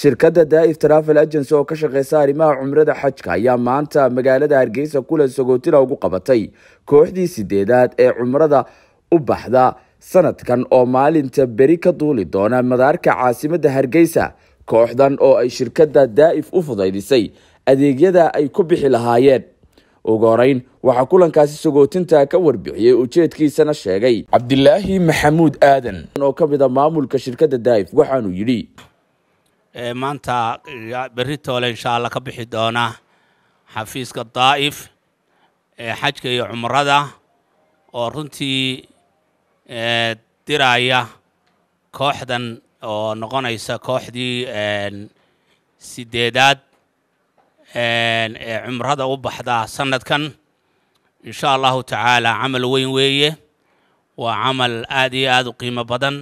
shirkadda daa'if travel agency oo ka shaqeysa arrimaha cumrada xajka ayaa maanta magaalada hargeysa kulan sagootina ugu qabatay kooxdii sideedaad ee cumrada u baxda sanadkan oo maalinta beri ka duuli doona madaarka caasimadda hargeysa kooxdan oo ay shirkadda daa'if u fudaydisay adeegyada ay ku bixi lahaayeen ugu horeyn waxaa kulankaasi sagootinta ka warbixiyey ujeedkiisana sheegay cabdilaahi maxamuud aadan oo ka mid a maamulka shirkadda daa'if waxaanuu yidhi maanta berri toole insha allah ka bixi doona xafiiska daa'if ee xajka iyo cumrada oo runtii diraya kooxdan oo noqonaysa kooxdii sideedaad ee cumrada u baxda sanadkan insha allahu tacaala camal weyn weeye waa camal aad iyo aad u qiimo badan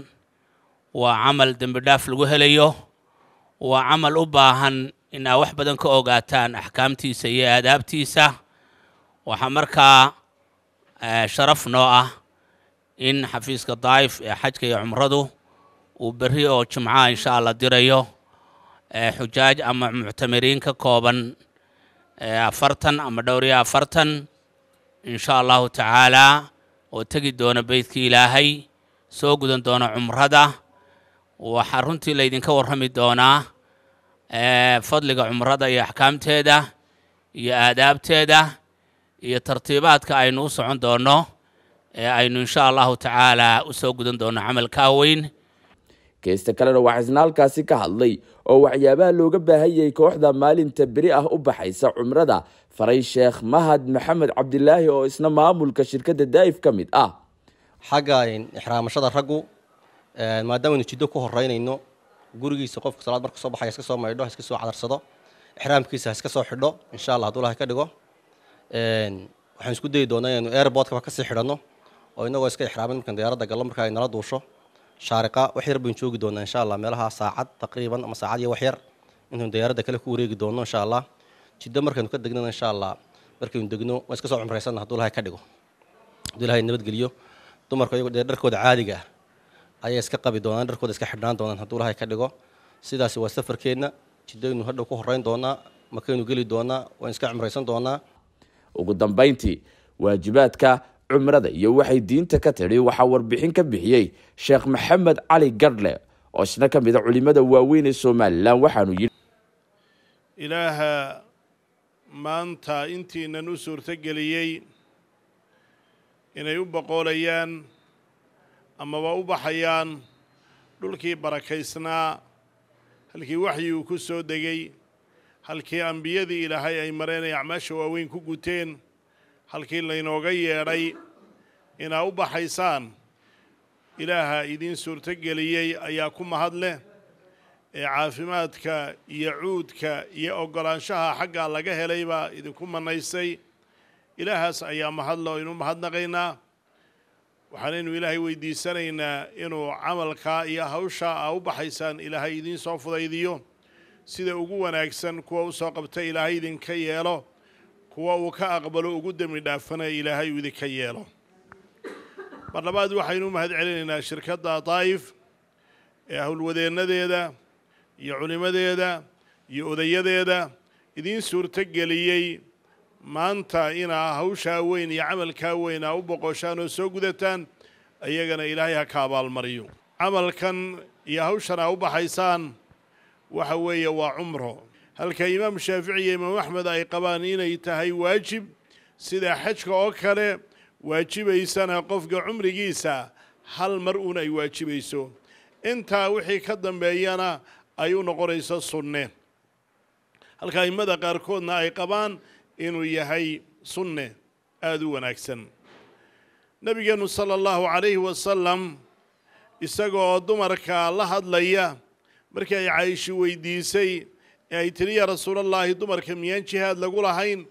waa camal dembi dhaaf lagu helayo waa camal u baahan inaa wax badan ka ogaataan axkaamtiisa iyo aadaabtiisa waxaa markaa sharaf noo ah in xafiiska daa'if ee xajka iyo cumradu uu berri oo jimcaha insha allah dirayo xujaaj ama muctamiriin ka kooban afartan ama dhowr iyo afartan insha allahu tacaalaa oo tegi doona beydkii ilaahay soo gudan doona cumrada waxaa runtii laydinka warrami doonaa fadliga cumrada iyo axkaamteeda iyo aadaabteeda iyo tartiibaadka aynu u socon doonno ee aynu insha allahu tacaala usoo gudan doono camalkaa ah weyn keysta kalena waxaa isna halkaasi ka hadlay oo waxyaabaha looga baahanyay kooxda maalinta beri ah u baxaysa cumrada faray sheekh mahad maxamed cabdilaahi oo isna maamulka shirkadda daa'if ka mid ah xagga ixraamashada raggu maadaama aynu jiddo ku horeynayno gurigiisa qofka salaad marku soo baxay iska soo maydho iska soo cadarsado ixraamkiisa iska soo xidho insha allah hadduu ilahay ka dhigo waxaan isku dayi doonaa inaynu airportkaba kasii xidhanno oo inagoo iska ixraamin markan diyaaradda gallo markaa ay nala duusho shaariqa wax yar baynu joogi doonaa insha allah meelaha saacad taqriiban ama saacad iyo wax yar intaynu diyaaradda kale ku wareegi doonno insha allah jiddo markaynu ka degnana insha allah markaynu degno waan iska soo cumraysanna hadduu ilahay ka dhigo hadduu ilahay nabadgeliyo dumarka iyagu dee dharkooda caadiga ah ayay iska qabi doonaan dharkooda iska xidhnaan doonaan hadduu ilahay ka dhigo sidaasi waa safarkeenna jiddaynu hadhow ku horrayn doonaa makaynu geli doonaa waan iska cumraysan doonaa ugu dambayntii waajibaadka cumrada iyo waxay diinta ka tidhi waxaa warbixin ka bixiyey sheekh maxamed cali gardle oo isna ka mid a ah culimmada waaweyn ee somalilan waxaanu yidhi ilaaha maanta intiinan u suurtageliyey inay u boqoolayaan amaba u baxayaan dhulkii barakaysnaa halkii waxyi uu ku soo degay halkii ambiyadii ilaahay ay mareen ay acmaasha waaweyn ku guteen halkii laynooga yeedhay inaa u baxaysaan ilaaha idiin suurtogeliyey ayaa ku mahadleh ee caafimaadka iyo cuudka iyo oggolaanshaha xaggaa laga helaybaa idinku manaysay ilaahaas ayaa mahadle o mahadnaqaynaa waxaanaynu ilaahay weydiisanaynaa inuu camalkaa iyo hawshaa a u baxaysaan ilaahay idiin soo fudaydiyo sida ugu wanaagsan kuwa u soo qabta ilaahay idinka yeelo kuwa uu ka aqbalo ugu dembi dhaafana ilaahay uu idinka yeelo mar labaad waxaynu u mahad celinaynaa shirkadda daa'if ee howlwadeennadeeda iyo culimmadeeda iyo odayadeeda idiin suurtogeliyey maanta inaa hawshaa weyn iyo camalkaa weyn aa u boqoshaan oo soo gudataan iyagana ilaahay ha ka abaalmariyo camalkan iyo hawshan aa u baxaysaan waxa weeye waa cumro halka imaam shaafici iyo imaam axmed ay qabaan inay tahay waajib sida xajka oo kale waajibaysana qofka cumrigiisa hal mar uun ay waajibayso intaa wixii ka dambeeyana ay u noqonayso sunne halka a'immada qaarkoodna ay qabaan inuu yahay sunne aada u wanaagsan nebigeennu sala allahu calayhi wasalam isaga dumarka la hadlaya markii ay caaisho weydiisay ee ay tiri yaa rasuulallaahi dumarka miyaan jihaad lagu lahayn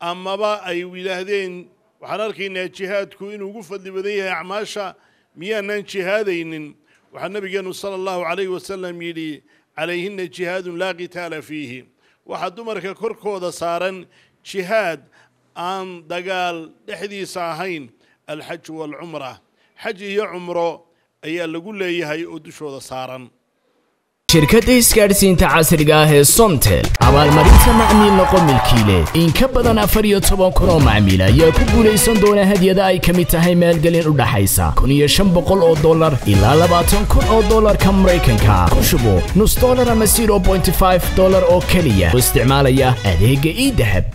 amaba ay yidhaahdeen waxaan arkaynaa jihaadku inuu ugu fadli badan yahay acmaasha miyaanan jihaadaynin waxaa nebigeennu sala allahu calayhi wasalam yidhi calayhinna jihaadun laa qitaala fiihi waxaa dumarka korkooda saaran jihaad aan dagaal dhexdiisa ahayn alxaj waalcumra xaj iyo cumro ayaa lagu leeyahay oo dushooda saaran shirkadda isgaadhsiinta casriga ah ee somtel abaalmarinta macmiilna qomilkii leh in ka badan afar iyo toban kun oo macmiil ah ayaa ku guulaysan doona hadyada ay ka mid tahay maalgelin u dhaxaysa kun iyo shan boqol oo dollar ilaa labaatan kun oo dollarka maraykanka ku shubo nus dollar ama zero bointy five dollar oo keliya oo isticmaalaya adeegga ii dahab